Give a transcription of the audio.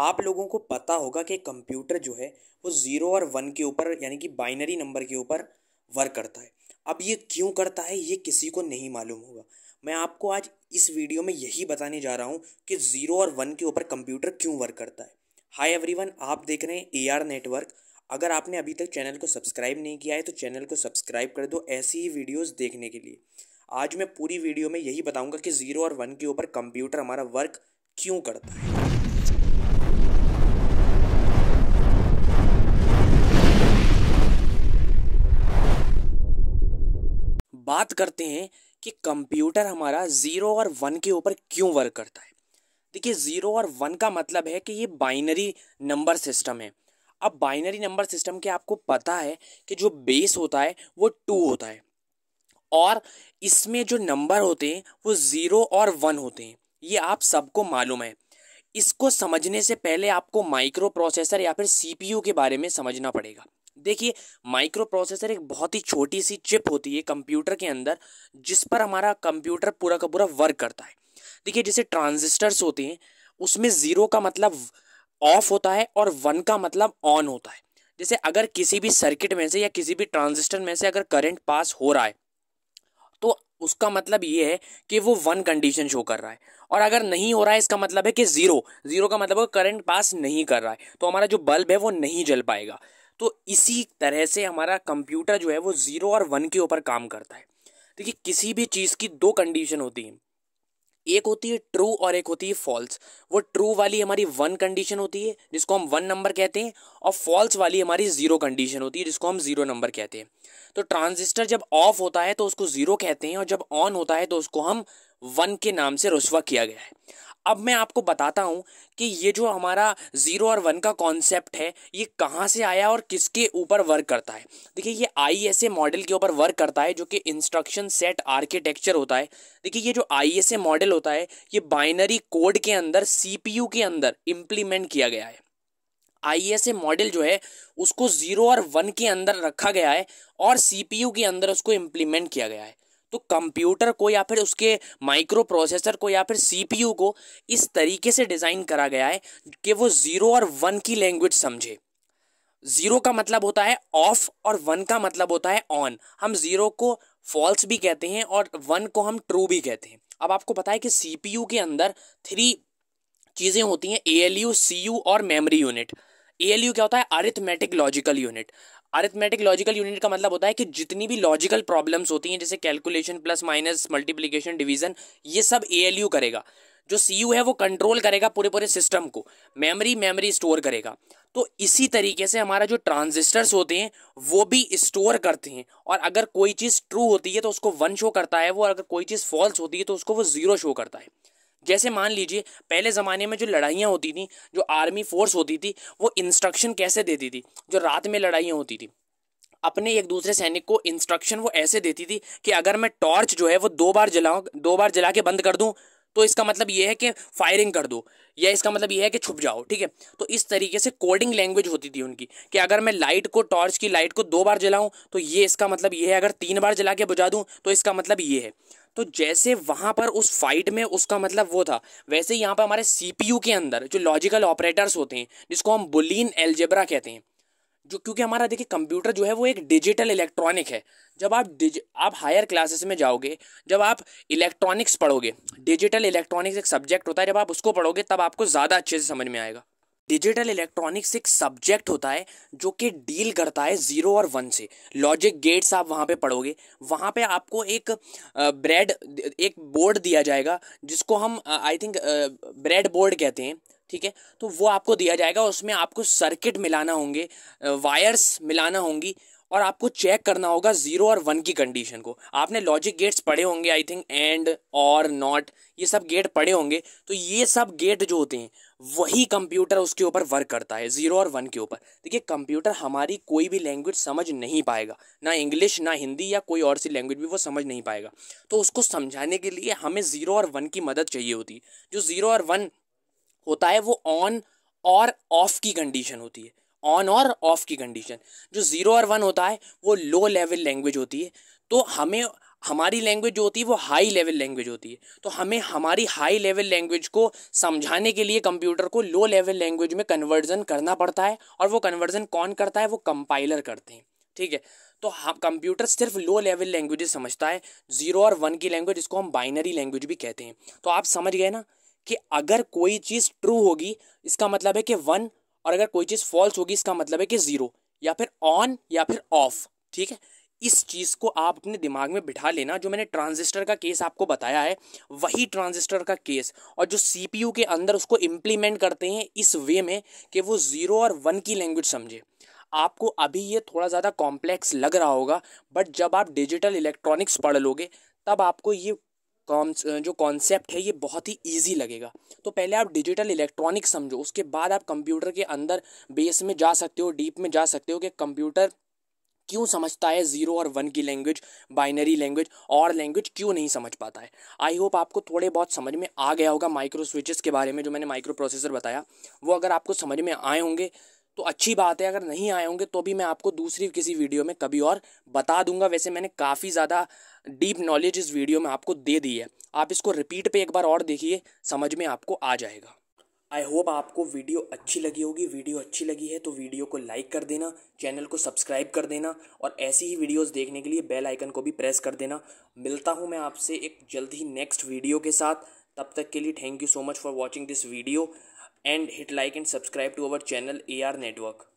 आप लोगों को पता होगा कि कंप्यूटर जो है वो ज़ीरो और वन के ऊपर यानी कि बाइनरी नंबर के ऊपर वर्क करता है अब ये क्यों करता है ये किसी को नहीं मालूम होगा मैं आपको आज इस वीडियो में यही बताने जा रहा हूँ कि ज़ीरो और वन के ऊपर कंप्यूटर क्यों वर्क करता है हाय एवरीवन आप देख रहे हैं ए आर नेटवर्क अगर आपने अभी तक चैनल को सब्सक्राइब नहीं किया है तो चैनल को सब्सक्राइब कर दो ऐसी ही वीडियोस देखने के लिए आज मैं पूरी वीडियो में यही बताऊंगा कि ज़ीरो और वन के ऊपर कंप्यूटर हमारा वर्क क्यों करता है बात करते हैं कि कंप्यूटर हमारा ज़ीरो और वन के ऊपर क्यों वर्क करता है देखिए ज़ीरो और वन का मतलब है कि ये बाइनरी नंबर सिस्टम है अब बाइनरी नंबर सिस्टम के आपको पता है कि जो बेस होता है वो टू होता है और इसमें जो नंबर होते हैं वो ज़ीरो और वन होते हैं ये आप सबको मालूम है इसको समझने से पहले आपको माइक्रो प्रोसेसर या फिर सीपीयू के बारे में समझना पड़ेगा देखिए माइक्रो प्रोसेसर एक बहुत ही छोटी सी चिप होती है कंप्यूटर के अंदर जिस पर हमारा कंप्यूटर पूरा का पूरा वर्क करता है देखिए जैसे ट्रांजिस्टर्स होते हैं उसमें ज़ीरो का मतलब ऑफ होता है और वन का मतलब ऑन होता है जैसे अगर किसी भी सर्किट में से या किसी भी ट्रांजिस्टर में से अगर करंट पास हो रहा है तो उसका मतलब ये है कि वो वन कंडीशन शो कर रहा है और अगर नहीं हो रहा है इसका मतलब है कि ज़ीरो ज़ीरो का मतलब करंट पास नहीं कर रहा है तो हमारा जो बल्ब है वो नहीं जल पाएगा तो इसी तरह से हमारा कंप्यूटर जो है वो ज़ीरो और वन के ऊपर काम करता है देखिए किसी भी चीज़ की दो कंडीशन होती है एक होती है ट्रू और एक होती है फॉल्स वो ट्रू वाली हमारी वन कंडीशन होती है जिसको हम वन नंबर कहते हैं और फॉल्स वाली हमारी ज़ीरो कंडीशन होती है जिसको हम ज़ीरो नंबर कहते हैं तो ट्रांजिस्टर जब ऑफ होता है तो उसको ज़ीरो कहते हैं और जब ऑन होता है तो उसको हम वन के नाम से रसवा किया गया है अब मैं आपको बताता हूँ कि ये जो हमारा ज़ीरो और वन का कॉन्सेप्ट है ये कहाँ से आया और किसके ऊपर वर्क करता है देखिए ये आई एस ए मॉडल के ऊपर वर्क करता है जो कि इंस्ट्रक्शन सेट आर्किटेक्चर होता है देखिए ये जो आई एस ए मॉडल होता है ये बाइनरी कोड के अंदर सी पी यू के अंदर इम्प्लीमेंट किया गया है आई एस ए मॉडल जो है उसको ज़ीरो और वन के अंदर रखा गया है और सी पी यू के अंदर उसको इम्प्लीमेंट किया गया है तो कंप्यूटर को या फिर उसके माइक्रो प्रोसेसर को या फिर सीपीयू को इस तरीके से डिज़ाइन करा गया है कि वो ज़ीरो और वन की लैंग्वेज समझे ज़ीरो का मतलब होता है ऑफ और वन का मतलब होता है ऑन हम ज़ीरो को फॉल्स भी कहते हैं और वन को हम ट्रू भी कहते हैं अब आपको पता है कि सीपीयू के अंदर थ्री चीज़ें होती हैं A L U C U और memory unit A L U क्या होता है arithmetic logical unit arithmetic logical unit का मतलब होता है कि जितनी भी लॉजिकल प्रॉब्लम्स होती हैं जैसे calculation plus minus multiplication division ये सब ए करेगा जो सी है वो कंट्रोल करेगा पूरे पूरे सिस्टम को मेमरी मेमरी स्टोर करेगा तो इसी तरीके से हमारा जो ट्रांजिस्टर्स होते हैं वो भी स्टोर करते हैं और अगर कोई चीज़ ट्रू होती है तो उसको वन शो करता है वो अगर कोई चीज़ फॉल्स होती है तो उसको वो ज़ीरो शो करता है जैसे मान लीजिए पहले ज़माने में जो लड़ाइयाँ होती थी जो आर्मी फोर्स होती थी वो इंस्ट्रक्शन कैसे देती थी जो रात में लड़ाइयाँ होती थी अपने एक दूसरे सैनिक को इंस्ट्रक्शन वो ऐसे देती थी कि अगर मैं टॉर्च जो है वो दो बार जलाऊँ दो बार जला के बंद कर दूँ तो इसका मतलब ये है कि फायरिंग कर दो या इसका मतलब ये है कि छुप जाओ ठीक है तो इस तरीके से कोडिंग लैंग्वेज होती थी उनकी कि अगर मैं लाइट को टॉर्च की लाइट को दो बार जलाऊं तो ये इसका मतलब ये है अगर तीन बार जला के बुझा दूं तो इसका मतलब ये है तो जैसे वहाँ पर उस फाइट में उसका मतलब वो था वैसे यहाँ पर हमारे सीपीयू के अंदर जो लॉजिकल ऑपरेटर्स होते हैं जिसको हम बुलिन एल्जेब्रा कहते हैं जो क्योंकि हमारा देखिए कंप्यूटर जो है वो एक डिजिटल इलेक्ट्रॉनिक है जब आप डिज आप हायर क्लासेस में जाओगे जब आप इलेक्ट्रॉनिक्स पढ़ोगे डिजिटल इलेक्ट्रॉनिक्स एक सब्जेक्ट होता है जब आप उसको पढ़ोगे तब आपको ज़्यादा अच्छे से समझ में आएगा डिजिटल इलेक्ट्रॉनिक्स एक सब्जेक्ट होता है जो कि डील करता है ज़ीरो और वन से लॉजिक गेट्स आप वहाँ पे पढ़ोगे वहाँ पे आपको एक ब्रेड एक बोर्ड दिया जाएगा जिसको हम आई थिंक ब्रेड बोर्ड कहते हैं ठीक है तो वो आपको दिया जाएगा उसमें आपको सर्किट मिलाना होंगे वायर्स मिलाना होंगी और आपको चेक करना होगा ज़ीरो और वन की कंडीशन को आपने लॉजिक गेट्स पढ़े होंगे आई थिंक एंड और नॉट ये सब गेट पढ़े होंगे तो ये सब गेट जो होते हैं वही कंप्यूटर उसके ऊपर वर्क करता है ज़ीरो और वन के ऊपर देखिए कंप्यूटर हमारी कोई भी लैंग्वेज समझ नहीं पाएगा ना इंग्लिश ना हिंदी या कोई और सी लैंग्वेज भी वो समझ नहीं पाएगा तो उसको समझाने के लिए हमें ज़ीरो और वन की मदद चाहिए होती है जो ज़ीरो और वन होता है वो ऑन और ऑफ की कंडीशन होती है ऑन और ऑफ की कंडीशन जो ज़ीरो और वन होता है वो लो लेवल लैंग्वेज होती है तो हमें हमारी लैंग्वेज जो होती है वो हाई लेवल लैंग्वेज होती है तो हमें हमारी हाई लेवल लैंग्वेज को समझाने के लिए कंप्यूटर को लो लेवल लैंग्वेज में कन्वर्जन करना पड़ता है और वो कन्वर्जन कौन करता है वो कंपाइलर करते हैं ठीक है तो हम कंप्यूटर सिर्फ लो लेवल लैंग्वेज समझता है जीरो और वन की लैंग्वेज इसको हम बाइनरी लैंग्वेज भी कहते हैं तो आप समझ गए ना कि अगर कोई चीज़ ट्रू होगी इसका मतलब है कि वन और अगर कोई चीज़ फॉल्स होगी इसका मतलब है कि ज़ीरो या फिर ऑन या फिर ऑफ ठीक है इस चीज़ को आप अपने दिमाग में बिठा लेना जो मैंने ट्रांजिस्टर का केस आपको बताया है वही ट्रांजिस्टर का केस और जो सीपीयू के अंदर उसको इम्प्लीमेंट करते हैं इस वे में कि वो ज़ीरो और वन की लैंग्वेज समझे आपको अभी ये थोड़ा ज़्यादा कॉम्प्लेक्स लग रहा होगा बट जब आप डिजिटल इलेक्ट्रॉनिक्स पढ़ लोगे तब आपको ये जो कॉन्सेप्ट है ये बहुत ही ईजी लगेगा तो पहले आप डिजिटल इलेक्ट्रॉनिक्स समझो उसके बाद आप कंप्यूटर के अंदर बेस में जा सकते हो डीप में जा सकते हो कि कंप्यूटर क्यों समझता है ज़ीरो और वन की लैंग्वेज बाइनरी लैंग्वेज और लैंग्वेज क्यों नहीं समझ पाता है आई होप आपको थोड़े बहुत समझ में आ गया होगा माइक्रो स्विचेस के बारे में जो मैंने माइक्रो प्रोसेसर बताया वो अगर आपको समझ में आए होंगे तो अच्छी बात है अगर नहीं आए होंगे तो भी मैं आपको दूसरी किसी वीडियो में कभी और बता दूंगा वैसे मैंने काफ़ी ज़्यादा डीप नॉलेज इस वीडियो में आपको दे दी है आप इसको रिपीट पे एक बार और देखिए समझ में आपको आ जाएगा आई होप आपको वीडियो अच्छी लगी होगी वीडियो अच्छी लगी है तो वीडियो को लाइक कर देना चैनल को सब्सक्राइब कर देना और ऐसी ही वीडियोस देखने के लिए बेल आइकन को भी प्रेस कर देना मिलता हूँ मैं आपसे एक जल्द ही नेक्स्ट वीडियो के साथ तब तक के लिए thank you so much for watching this video and hit like and subscribe to our channel A R network